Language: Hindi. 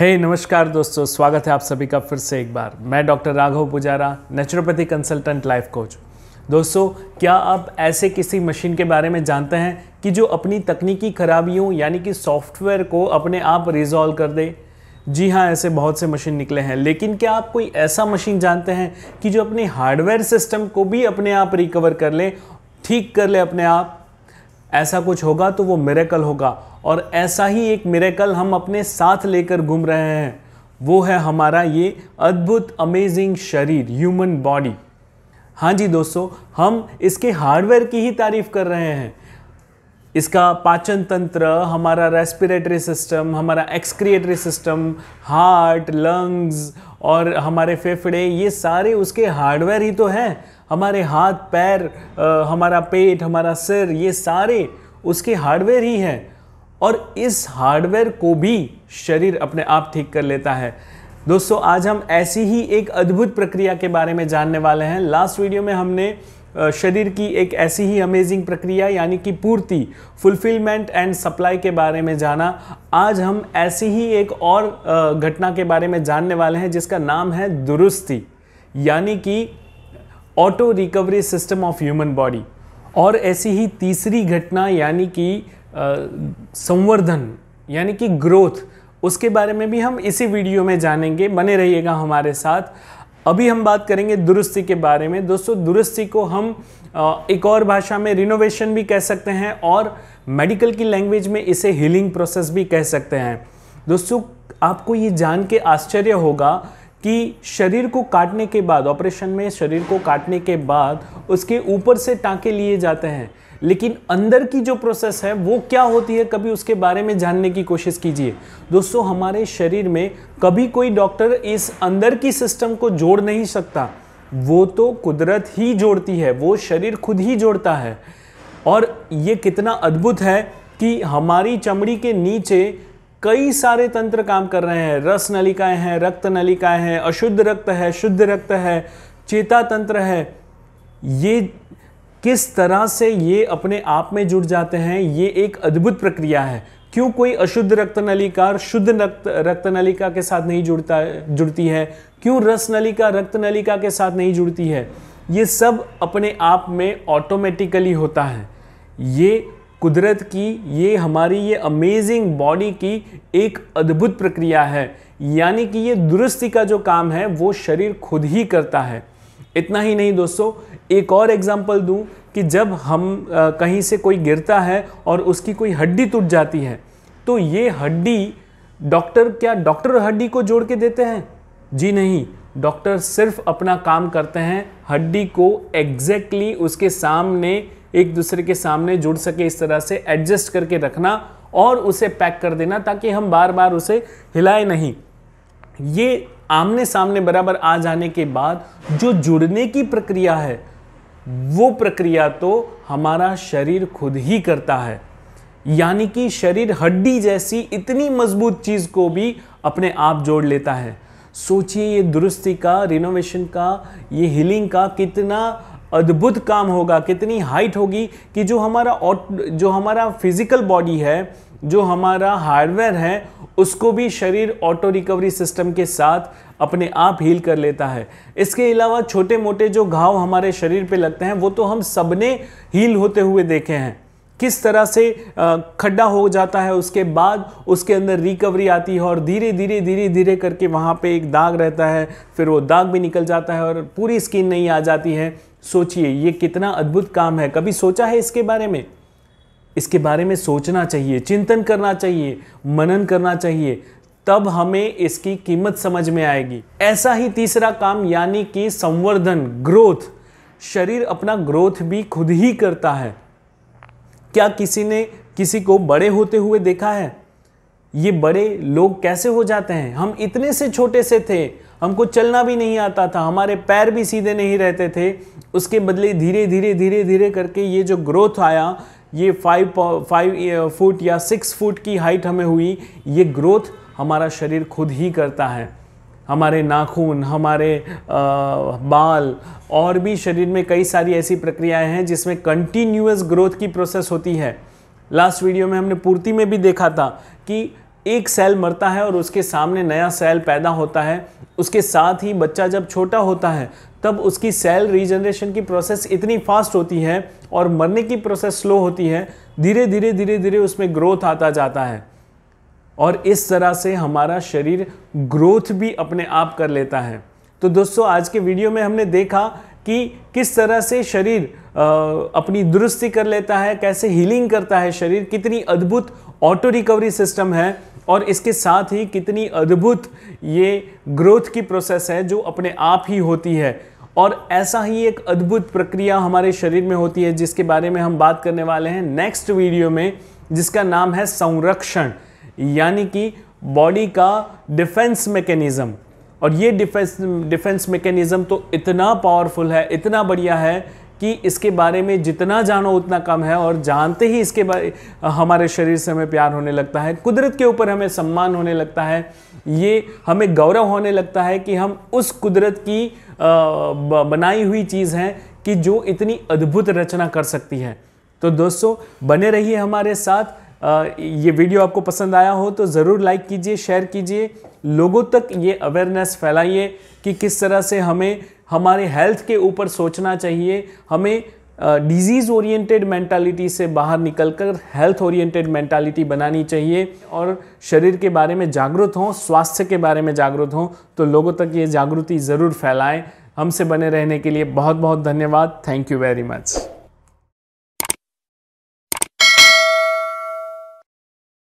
हे hey, नमस्कार दोस्तों स्वागत है आप सभी का फिर से एक बार मैं doctor Raghav Pujara naturopathy consultant life coach दोस्तों क्या आप ऐसे किसी मशीन के बारे में जानते हैं कि जो अपनी तकनीकी खराबियों यानी कि सॉफ्टवेयर को अपने आप रिजॉल्व कर दे जी हाँ ऐसे बहुत से मशीन निकले हैं लेकिन क्या आप कोई ऐसा मशीन जानते हैं कि जो अपने हार्डवेयर सिस्टम को भी अपने आप रिकवर कर ले ठीक कर ले अपने आप ऐसा कुछ होगा तो वो मेरेकल होगा और ऐसा ही एक मेरेकल हम अपने साथ लेकर घूम रहे हैं वो है हमारा ये अद्भुत अमेजिंग शरीर ह्यूमन बॉडी हाँ जी दोस्तों हम इसके हार्डवेयर की ही तारीफ कर रहे हैं इसका पाचन तंत्र हमारा रेस्पिरेटरी सिस्टम हमारा एक्सक्रिएटरी सिस्टम हार्ट लंग्स और हमारे फेफड़े ये सारे उसके हार्डवेयर ही तो हैं हमारे हाथ पैर हमारा पेट हमारा सिर ये सारे उसके हार्डवेयर ही हैं और इस हार्डवेयर को भी शरीर अपने आप ठीक कर लेता है दोस्तों आज हम ऐसी ही एक अद्भुत प्रक्रिया के बारे में जानने वाले हैं लास्ट वीडियो में हमने शरीर की एक ऐसी ही अमेजिंग प्रक्रिया यानी कि पूर्ति फुलफिलमेंट एंड सप्लाई के बारे में जाना आज हम ऐसी ही एक और घटना के बारे में जानने वाले हैं जिसका नाम है दुरुस्ती यानी कि auto recovery system of human body और ऐसी ही तीसरी घटना यानी कि संवर्धन यानी कि ग्रोथ उसके बारे में भी हम इसी वीडियो में जानेंगे बने रहिएगा हमारे साथ अभी हम बात करेंगे दुरुस्ती के बारे में दोस्तों दुरुस्ती को हम एक और भाषा में रिनोवेशन भी कह सकते हैं और मेडिकल की लैंग्वेज में इसे हीलिंग प्रोसेस भी कह सकते हैं दोस्तों आपको ये जान के आश्चर्य होगा कि शरीर को काटने के बाद ऑपरेशन में शरीर को काटने के बाद उसके ऊपर से टाँके लिए जाते हैं लेकिन अंदर की जो प्रोसेस है वो क्या होती है कभी उसके बारे में जानने की कोशिश कीजिए दोस्तों हमारे शरीर में कभी कोई डॉक्टर इस अंदर की सिस्टम को जोड़ नहीं सकता वो तो कुदरत ही जोड़ती है वो शरीर खुद ही जोड़ता है और ये कितना अद्भुत है कि हमारी चमड़ी के नीचे कई सारे तंत्र काम कर रहे हैं रस नलिकाएं हैं रक्त नलिकाएं हैं अशुद्ध रक्त है शुद्ध रक्त है चेता तंत्र है ये किस तरह से ये अपने आप में जुड़ जाते हैं ये एक अद्भुत प्रक्रिया है क्यों कोई अशुद्ध रक्त नलिका और शुद्ध रक्त रक्त नलिका के साथ नहीं जुड़ता जुड़ती है क्यों रस नलिका रक्त नलिका के साथ नहीं जुड़ती है ये सब अपने आप में ऑटोमेटिकली होता है ये कुदरत की ये हमारी ये अमेजिंग बॉडी की एक अद्भुत प्रक्रिया है यानी कि ये दुरुस्ती का जो काम है वो शरीर खुद ही करता है इतना ही नहीं दोस्तों एक और एग्जाम्पल दूँ कि जब हम आ, कहीं से कोई गिरता है और उसकी कोई हड्डी टूट जाती है तो ये हड्डी डॉक्टर क्या डॉक्टर हड्डी को जोड़ के देते हैं जी नहीं डॉक्टर सिर्फ अपना काम करते हैं हड्डी को एग्जैक्टली exactly उसके सामने एक दूसरे के सामने जुड़ सके इस तरह से एडजस्ट करके रखना और उसे पैक कर देना ताकि हम बार बार उसे हिलाए नहीं ये आमने सामने बराबर आ जाने के बाद जो जुड़ने की प्रक्रिया है वो प्रक्रिया तो हमारा शरीर खुद ही करता है यानी कि शरीर हड्डी जैसी इतनी मजबूत चीज़ को भी अपने आप जोड़ लेता है सोचिए ये दुरुस्ती का रिनोवेशन का ये हीलिंग का कितना अद्भुत काम होगा कितनी हाइट होगी कि जो हमारा जो हमारा फिजिकल बॉडी है जो हमारा हार्डवेयर है उसको भी शरीर ऑटो रिकवरी सिस्टम के साथ अपने आप हील कर लेता है इसके अलावा छोटे मोटे जो घाव हमारे शरीर पे लगते हैं वो तो हम सबने हील होते हुए देखे हैं किस तरह से खड्डा हो जाता है उसके बाद उसके अंदर रिकवरी आती है और धीरे धीरे धीरे धीरे करके वहाँ पे एक दाग रहता है फिर वो दाग भी निकल जाता है और पूरी स्किन नहीं आ जाती है सोचिए ये कितना अद्भुत काम है कभी सोचा है इसके बारे में इसके बारे में सोचना चाहिए चिंतन करना चाहिए मनन करना चाहिए तब हमें इसकी कीमत समझ में आएगी ऐसा ही तीसरा काम यानी कि संवर्धन ग्रोथ शरीर अपना ग्रोथ भी खुद ही करता है क्या किसी ने किसी को बड़े होते हुए देखा है ये बड़े लोग कैसे हो जाते हैं हम इतने से छोटे से थे हमको चलना भी नहीं आता था हमारे पैर भी सीधे नहीं रहते थे उसके बदले धीरे धीरे धीरे धीरे करके ये जो ग्रोथ आया ये फाइव फाइव फुट या सिक्स फुट की हाइट हमें हुई ये ग्रोथ हमारा शरीर खुद ही करता है हमारे नाखून हमारे आ, बाल और भी शरीर में कई सारी ऐसी प्रक्रियाएं हैं जिसमें कंटिन्यूस ग्रोथ की प्रोसेस होती है लास्ट वीडियो में हमने पूर्ति में भी देखा था कि एक सेल मरता है और उसके सामने नया सेल पैदा होता है उसके साथ ही बच्चा जब छोटा होता है तब उसकी सेल रीजनरेशन की प्रोसेस इतनी फास्ट होती है और मरने की प्रोसेस स्लो होती है धीरे धीरे धीरे धीरे उसमें ग्रोथ आता जाता है और इस तरह से हमारा शरीर ग्रोथ भी अपने आप कर लेता है तो दोस्तों आज के वीडियो में हमने देखा कि किस तरह से शरीर अपनी दुरुस्ती कर लेता है कैसे हीलिंग करता है शरीर कितनी अद्भुत ऑटो रिकवरी सिस्टम है और इसके साथ ही कितनी अद्भुत ये ग्रोथ की प्रोसेस है जो अपने आप ही होती है और ऐसा ही एक अद्भुत प्रक्रिया हमारे शरीर में होती है जिसके बारे में हम बात करने वाले हैं नेक्स्ट वीडियो में जिसका नाम है संरक्षण यानी कि बॉडी का डिफेंस मैकेनिज़्म और ये डिफेंस डिफेंस मैकेनिज़्म तो इतना पावरफुल है इतना बढ़िया है कि इसके बारे में जितना जानो उतना कम है और जानते ही इसके बारे हमारे शरीर से हमें प्यार होने लगता है कुदरत के ऊपर हमें सम्मान होने लगता है ये हमें गौरव होने लगता है कि हम उस कुदरत की बनाई हुई चीज़ हैं कि जो इतनी अद्भुत रचना कर सकती है तो दोस्तों बने रहिए हमारे साथ ये वीडियो आपको पसंद आया हो तो ज़रूर लाइक कीजिए शेयर कीजिए लोगों तक ये अवेयरनेस फैलाइए कि किस तरह से हमें हमारे हेल्थ के ऊपर सोचना चाहिए हमें डिजीज़ ओरिएंटेड मेंटालिटी से बाहर निकलकर हेल्थ ओरिएंटेड मेंटालिटी बनानी चाहिए और शरीर के बारे में जागरूक हों स्वास्थ्य के बारे में जागरूक हों तो लोगों तक ये जागृति ज़रूर फैलाएं हमसे बने रहने के लिए बहुत बहुत धन्यवाद थैंक यू वेरी मच